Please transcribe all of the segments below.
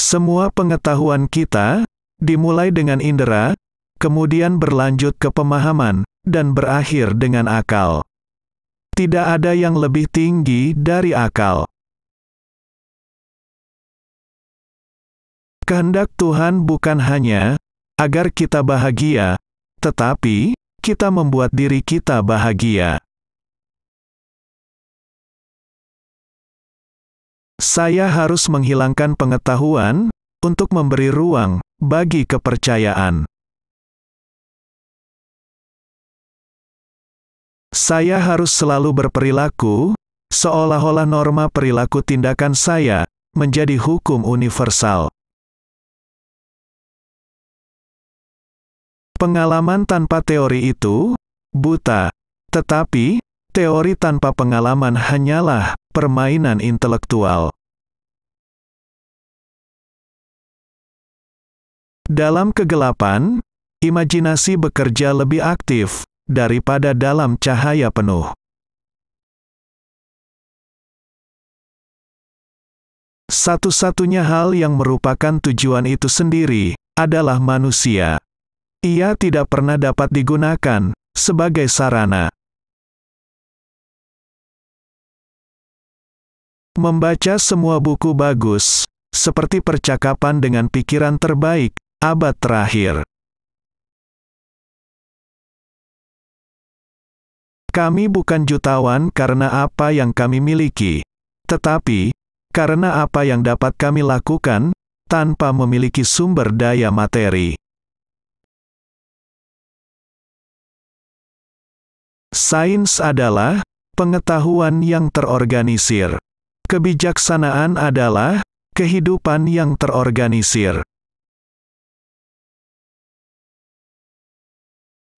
Semua pengetahuan kita dimulai dengan indera, kemudian berlanjut ke pemahaman, dan berakhir dengan akal. Tidak ada yang lebih tinggi dari akal. Kehendak Tuhan bukan hanya agar kita bahagia, tetapi kita membuat diri kita bahagia. Saya harus menghilangkan pengetahuan untuk memberi ruang bagi kepercayaan. Saya harus selalu berperilaku seolah-olah norma perilaku tindakan saya menjadi hukum universal. Pengalaman tanpa teori itu buta, tetapi teori tanpa pengalaman hanyalah Permainan intelektual Dalam kegelapan, imajinasi bekerja lebih aktif daripada dalam cahaya penuh. Satu-satunya hal yang merupakan tujuan itu sendiri adalah manusia. Ia tidak pernah dapat digunakan sebagai sarana Membaca semua buku bagus, seperti percakapan dengan pikiran terbaik, abad terakhir. Kami bukan jutawan karena apa yang kami miliki, tetapi karena apa yang dapat kami lakukan tanpa memiliki sumber daya materi. Sains adalah pengetahuan yang terorganisir. Kebijaksanaan adalah kehidupan yang terorganisir.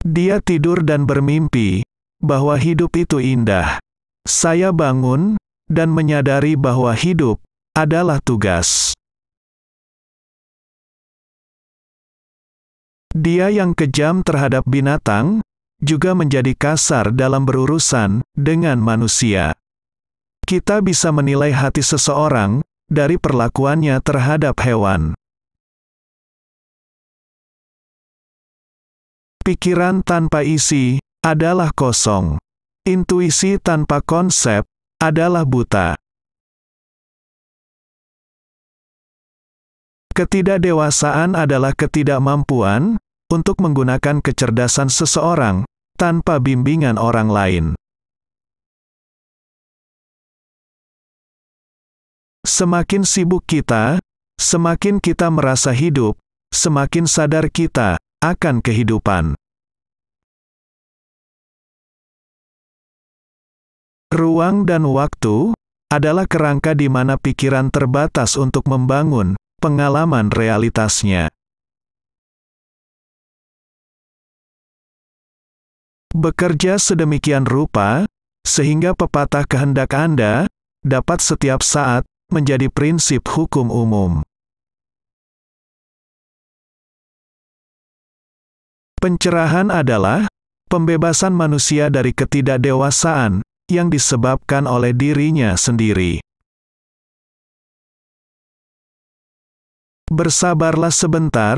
Dia tidur dan bermimpi bahwa hidup itu indah. Saya bangun dan menyadari bahwa hidup adalah tugas. Dia yang kejam terhadap binatang juga menjadi kasar dalam berurusan dengan manusia. Kita bisa menilai hati seseorang dari perlakuannya terhadap hewan. Pikiran tanpa isi adalah kosong. Intuisi tanpa konsep adalah buta. Ketidakdewasaan adalah ketidakmampuan untuk menggunakan kecerdasan seseorang tanpa bimbingan orang lain. Semakin sibuk kita, semakin kita merasa hidup, semakin sadar kita akan kehidupan. Ruang dan waktu adalah kerangka di mana pikiran terbatas untuk membangun pengalaman realitasnya. Bekerja sedemikian rupa, sehingga pepatah kehendak Anda dapat setiap saat menjadi prinsip hukum umum. Pencerahan adalah pembebasan manusia dari ketidakdewasaan yang disebabkan oleh dirinya sendiri. Bersabarlah sebentar,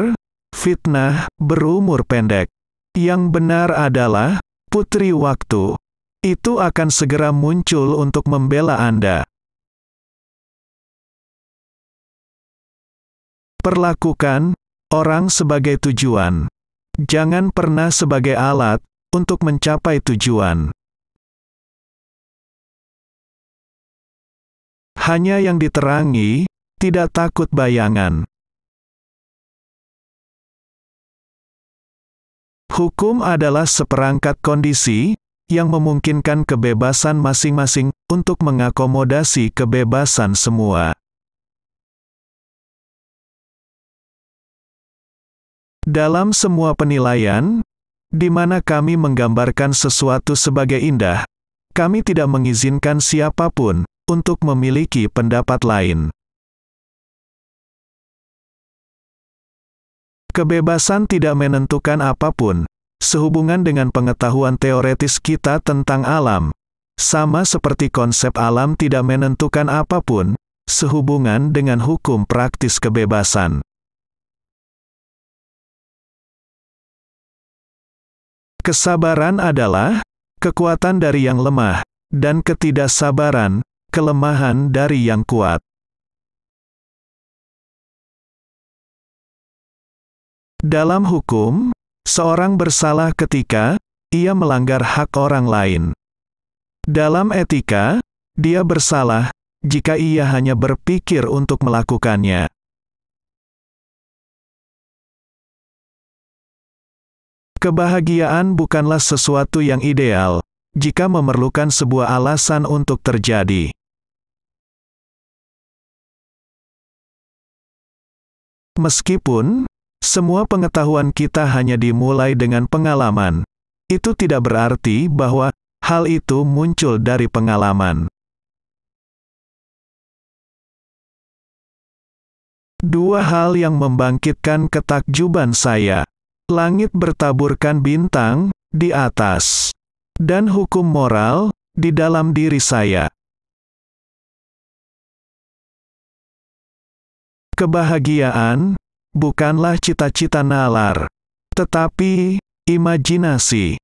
fitnah berumur pendek. Yang benar adalah putri waktu. Itu akan segera muncul untuk membela Anda. Perlakukan orang sebagai tujuan. Jangan pernah sebagai alat untuk mencapai tujuan. Hanya yang diterangi, tidak takut bayangan. Hukum adalah seperangkat kondisi yang memungkinkan kebebasan masing-masing untuk mengakomodasi kebebasan semua. Dalam semua penilaian, di mana kami menggambarkan sesuatu sebagai indah, kami tidak mengizinkan siapapun untuk memiliki pendapat lain. Kebebasan tidak menentukan apapun, sehubungan dengan pengetahuan teoretis kita tentang alam, sama seperti konsep alam tidak menentukan apapun, sehubungan dengan hukum praktis kebebasan. Kesabaran adalah kekuatan dari yang lemah, dan ketidaksabaran, kelemahan dari yang kuat. Dalam hukum, seorang bersalah ketika ia melanggar hak orang lain. Dalam etika, dia bersalah jika ia hanya berpikir untuk melakukannya. Kebahagiaan bukanlah sesuatu yang ideal jika memerlukan sebuah alasan untuk terjadi. Meskipun semua pengetahuan kita hanya dimulai dengan pengalaman, itu tidak berarti bahwa hal itu muncul dari pengalaman. 2 hal yang membangkitkan ketakjuban saya. Langit bertaburkan bintang di atas, dan hukum moral di dalam diri saya. Kebahagiaan bukanlah cita-cita nalar, tetapi imajinasi.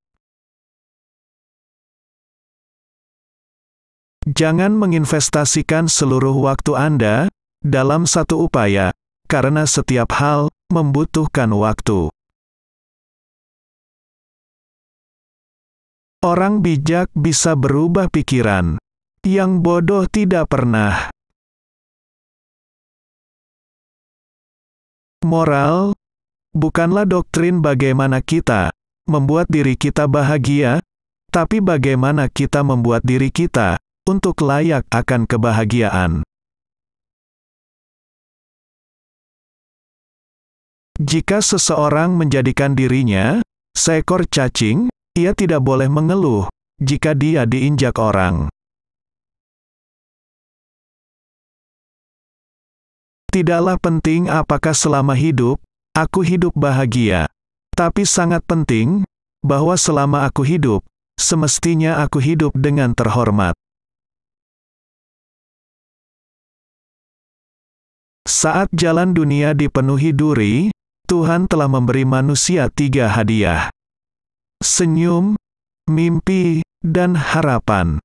Jangan menginvestasikan seluruh waktu Anda dalam satu upaya, karena setiap hal membutuhkan waktu. Orang bijak bisa berubah pikiran. Yang bodoh tidak pernah. Moral bukanlah doktrin bagaimana kita membuat diri kita bahagia, tapi bagaimana kita membuat diri kita untuk layak akan kebahagiaan. Jika seseorang menjadikan dirinya seekor cacing, ia tidak boleh mengeluh jika dia diinjak orang. Tidaklah penting apakah selama hidup aku hidup bahagia, tapi sangat penting bahwa selama aku hidup, semestinya aku hidup dengan terhormat. Saat jalan dunia dipenuhi duri, Tuhan telah memberi manusia tiga hadiah senyum, mimpi, dan harapan.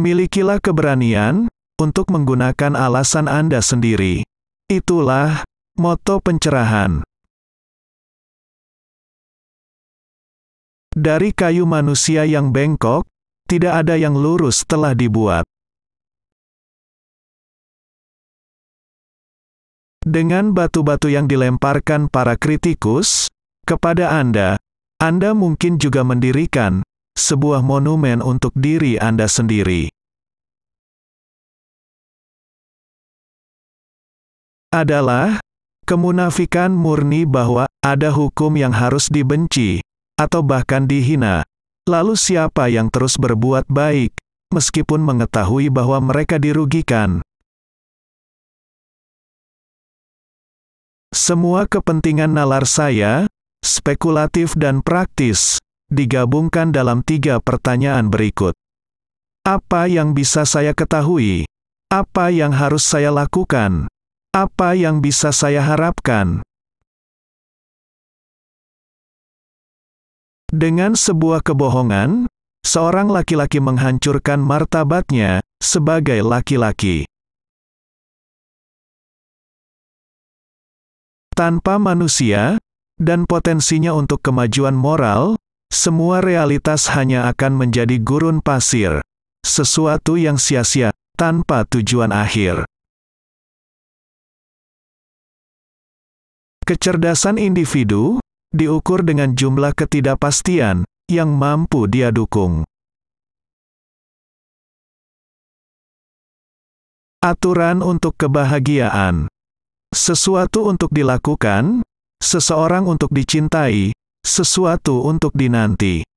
Milikilah keberanian untuk menggunakan alasan Anda sendiri. Itulah moto pencerahan. Dari kayu manusia yang bengkok, tidak ada yang lurus telah dibuat. Dengan batu-batu yang dilemparkan para kritikus kepada Anda, Anda mungkin juga mendirikan sebuah monumen untuk diri Anda sendiri. Adalah kemunafikan murni bahwa ada hukum yang harus dibenci atau bahkan dihina. Lalu, siapa yang terus berbuat baik meskipun mengetahui bahwa mereka dirugikan? Semua kepentingan nalar saya, spekulatif dan praktis, digabungkan dalam tiga pertanyaan berikut. Apa yang bisa saya ketahui? Apa yang harus saya lakukan? Apa yang bisa saya harapkan? Dengan sebuah kebohongan, seorang laki-laki menghancurkan martabatnya sebagai laki-laki. Tanpa manusia, dan potensinya untuk kemajuan moral, semua realitas hanya akan menjadi gurun pasir, sesuatu yang sia-sia, tanpa tujuan akhir. Kecerdasan individu diukur dengan jumlah ketidakpastian yang mampu dia dukung. Aturan untuk kebahagiaan sesuatu untuk dilakukan, seseorang untuk dicintai, sesuatu untuk dinanti.